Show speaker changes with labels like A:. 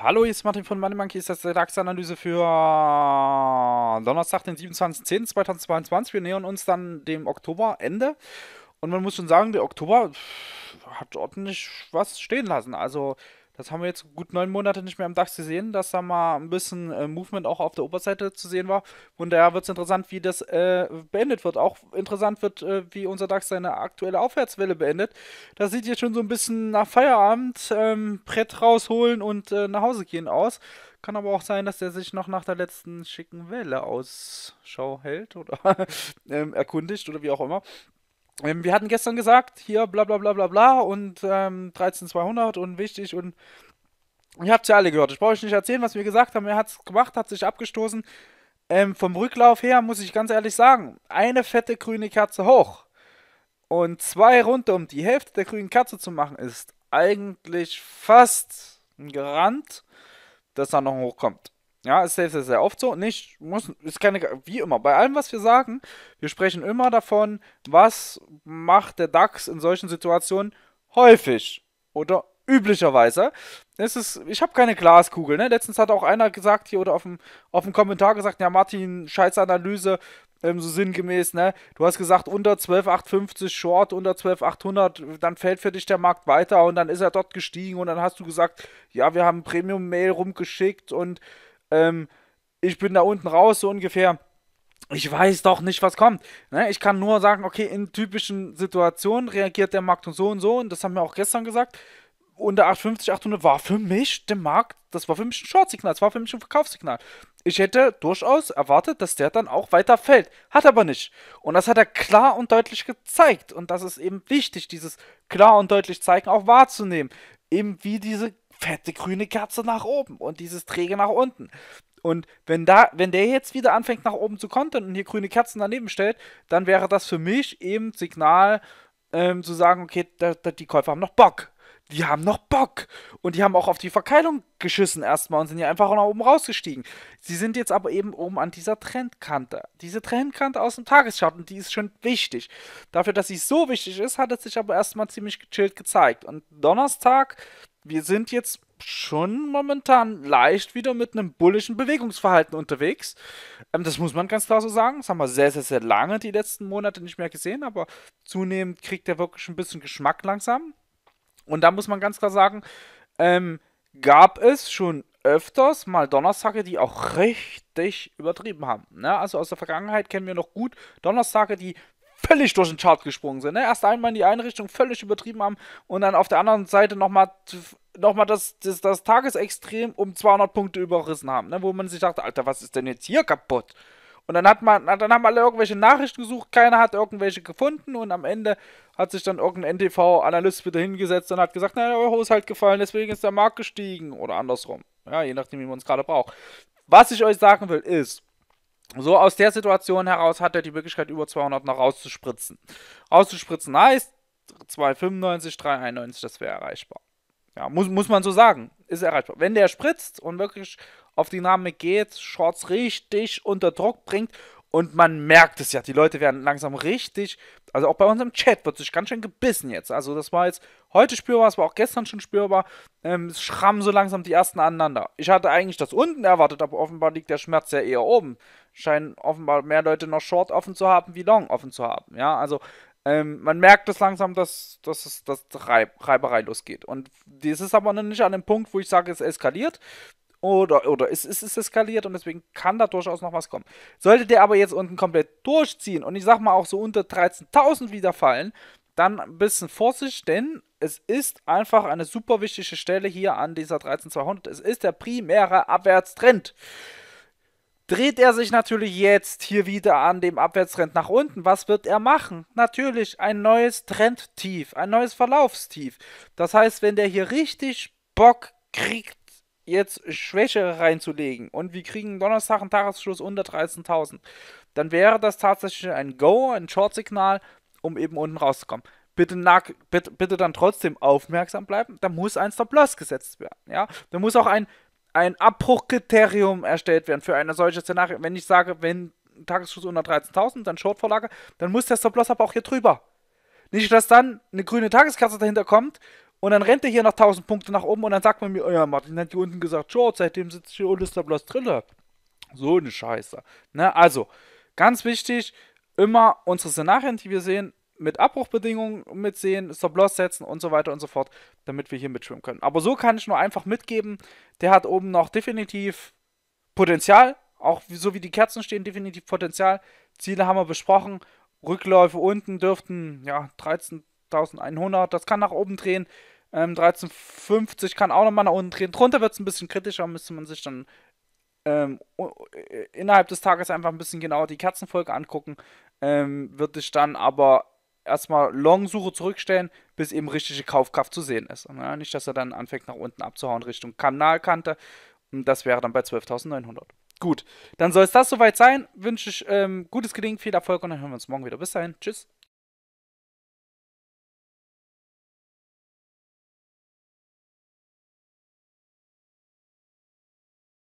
A: Hallo, hier ist Martin von Money Monkey, ist das die DAX-Analyse für äh, Donnerstag, den 27.10.2022. Wir nähern uns dann dem Oktoberende. Und man muss schon sagen, der Oktober hat ordentlich was stehen lassen. Also das haben wir jetzt gut neun Monate nicht mehr am DAX gesehen, dass da mal ein bisschen äh, Movement auch auf der Oberseite zu sehen war. Und daher wird es interessant, wie das äh, beendet wird. Auch interessant wird, äh, wie unser DAX seine aktuelle Aufwärtswelle beendet. Das sieht jetzt schon so ein bisschen nach Feierabend, ähm, Brett rausholen und äh, nach Hause gehen aus. Kann aber auch sein, dass der sich noch nach der letzten schicken Welle Ausschau hält oder ähm, erkundigt oder wie auch immer. Ähm, wir hatten gestern gesagt, hier bla bla bla bla bla und ähm, 13200 und wichtig und ihr habt es ja alle gehört. Ich brauche euch nicht erzählen, was wir gesagt haben. Er hat es gemacht, hat sich abgestoßen. Ähm, vom Rücklauf her muss ich ganz ehrlich sagen, eine fette grüne Kerze hoch und zwei runter, um die Hälfte der grünen Kerze zu machen, ist eigentlich fast ein Garant, dass da noch hochkommt. Ja, ist sehr, sehr, sehr oft so. Nicht, muss, ist keine, wie immer, bei allem, was wir sagen, wir sprechen immer davon, was macht der DAX in solchen Situationen häufig oder üblicherweise. Es ist, ich habe keine Glaskugel, ne? Letztens hat auch einer gesagt hier oder auf dem, auf dem Kommentar gesagt, ja Martin, Scheißanalyse, ähm, so sinngemäß, ne? Du hast gesagt, unter 12,850 Short, unter 12,800, dann fällt für dich der Markt weiter und dann ist er dort gestiegen und dann hast du gesagt, ja, wir haben Premium-Mail rumgeschickt und ähm, ich bin da unten raus, so ungefähr. Ich weiß doch nicht, was kommt. Ne? Ich kann nur sagen, okay, in typischen Situationen reagiert der Markt und so und so. Und das haben wir auch gestern gesagt. Unter 850, 800 war für mich der Markt, das war für mich ein Short-Signal, das war für mich ein Verkaufssignal. Ich hätte durchaus erwartet, dass der dann auch weiter fällt. Hat aber nicht. Und das hat er klar und deutlich gezeigt. Und das ist eben wichtig, dieses klar und deutlich zeigen auch wahrzunehmen. Eben wie diese fette grüne Kerze nach oben und dieses Träge nach unten. Und wenn da, wenn der jetzt wieder anfängt nach oben zu kontern und hier grüne Kerzen daneben stellt, dann wäre das für mich eben Signal ähm, zu sagen, okay, da, da, die Käufer haben noch Bock. Die haben noch Bock. Und die haben auch auf die Verkeilung geschissen erstmal und sind ja einfach nach oben rausgestiegen. Sie sind jetzt aber eben oben an dieser Trendkante. Diese Trendkante aus dem Tagesschatten, die ist schon wichtig. Dafür, dass sie so wichtig ist, hat es sich aber erstmal ziemlich gechillt gezeigt. Und Donnerstag wir sind jetzt schon momentan leicht wieder mit einem bullischen Bewegungsverhalten unterwegs. Ähm, das muss man ganz klar so sagen. Das haben wir sehr, sehr, sehr lange die letzten Monate nicht mehr gesehen, aber zunehmend kriegt er wirklich ein bisschen Geschmack langsam. Und da muss man ganz klar sagen, ähm, gab es schon öfters mal Donnerstage, die auch richtig übertrieben haben. Ne? Also aus der Vergangenheit kennen wir noch gut Donnerstage, die völlig durch den Chart gesprungen sind. Ne? Erst einmal in die Einrichtung völlig übertrieben haben und dann auf der anderen Seite nochmal noch mal das, das, das Tagesextrem um 200 Punkte überrissen haben, ne? wo man sich dachte, Alter, was ist denn jetzt hier kaputt? Und dann hat man, dann haben alle irgendwelche Nachrichten gesucht, keiner hat irgendwelche gefunden und am Ende hat sich dann irgendein NTV-Analyst wieder hingesetzt und hat gesagt, naja, der Euro ist halt gefallen, deswegen ist der Markt gestiegen oder andersrum. Ja, je nachdem, wie man es gerade braucht. Was ich euch sagen will, ist, so aus der Situation heraus hat er die Möglichkeit, über 200 noch rauszuspritzen. Rauszuspritzen heißt 295, 391, das wäre erreichbar. Ja, muss, muss man so sagen, ist erreichbar. Wenn der spritzt und wirklich auf Dynamik geht, Shorts richtig unter Druck bringt und man merkt es ja, die Leute werden langsam richtig, also auch bei unserem Chat wird sich ganz schön gebissen jetzt. Also das war jetzt heute spürbar, es war auch gestern schon spürbar. Ähm, es schrammen so langsam die ersten aneinander. Ich hatte eigentlich das unten erwartet, aber offenbar liegt der Schmerz ja eher oben. Scheinen offenbar mehr Leute noch Short offen zu haben, wie Long offen zu haben. Ja, also ähm, man merkt es langsam, dass, dass, es, dass Reib Reiberei losgeht. Und das ist aber noch nicht an dem Punkt, wo ich sage, es eskaliert. Oder, oder es ist, ist eskaliert und deswegen kann da durchaus noch was kommen. Sollte der aber jetzt unten komplett durchziehen und ich sag mal auch so unter 13.000 wieder fallen, dann ein bisschen Vorsicht, denn es ist einfach eine super wichtige Stelle hier an dieser 13200. Es ist der primäre Abwärtstrend. Dreht er sich natürlich jetzt hier wieder an dem Abwärtstrend nach unten, was wird er machen? Natürlich ein neues Trendtief, ein neues Verlaufstief. Das heißt, wenn der hier richtig Bock kriegt, jetzt Schwächere reinzulegen und wir kriegen Donnerstag einen Tagesschluss unter 13.000, dann wäre das tatsächlich ein Go, ein Short-Signal, um eben unten rauszukommen. Bitte, nack, bitte, bitte dann trotzdem aufmerksam bleiben, da muss ein Stop-Loss gesetzt werden. Ja? Da muss auch ein, ein Abbruchkriterium erstellt werden für eine solche Szenario. Wenn ich sage, wenn Tagesschluss unter 13.000, dann Short-Vorlage, dann muss der Stop-Loss aber auch hier drüber. Nicht, dass dann eine grüne Tageskerze dahinter kommt und dann rennt er hier noch 1000 Punkte nach oben und dann sagt man mir, oh ja, Martin hat hier unten gesagt, Short, seitdem sitzt hier und ist der bloß Driller. So eine Scheiße. Ne? Also, ganz wichtig, immer unsere Szenarien, die wir sehen, mit Abbruchbedingungen mitsehen, Stop-Loss setzen und so weiter und so fort, damit wir hier mitschwimmen können. Aber so kann ich nur einfach mitgeben, der hat oben noch definitiv Potenzial, auch so wie die Kerzen stehen, definitiv Potenzial. Ziele haben wir besprochen. Rückläufe unten dürften ja 13, 1100, das kann nach oben drehen. Ähm, 1350 kann auch nochmal nach unten drehen. Drunter wird es ein bisschen kritischer, müsste man sich dann ähm, äh, innerhalb des Tages einfach ein bisschen genauer die Kerzenfolge angucken. Ähm, würde ich dann aber erstmal Long-Suche zurückstellen, bis eben richtige Kaufkraft zu sehen ist. Ja, nicht, dass er dann anfängt nach unten abzuhauen Richtung Kanalkante. Und das wäre dann bei 12.900. Gut, dann soll es das soweit sein. Wünsche ich ähm, gutes Gelingen, viel Erfolg und dann hören wir uns morgen wieder. Bis dahin, tschüss.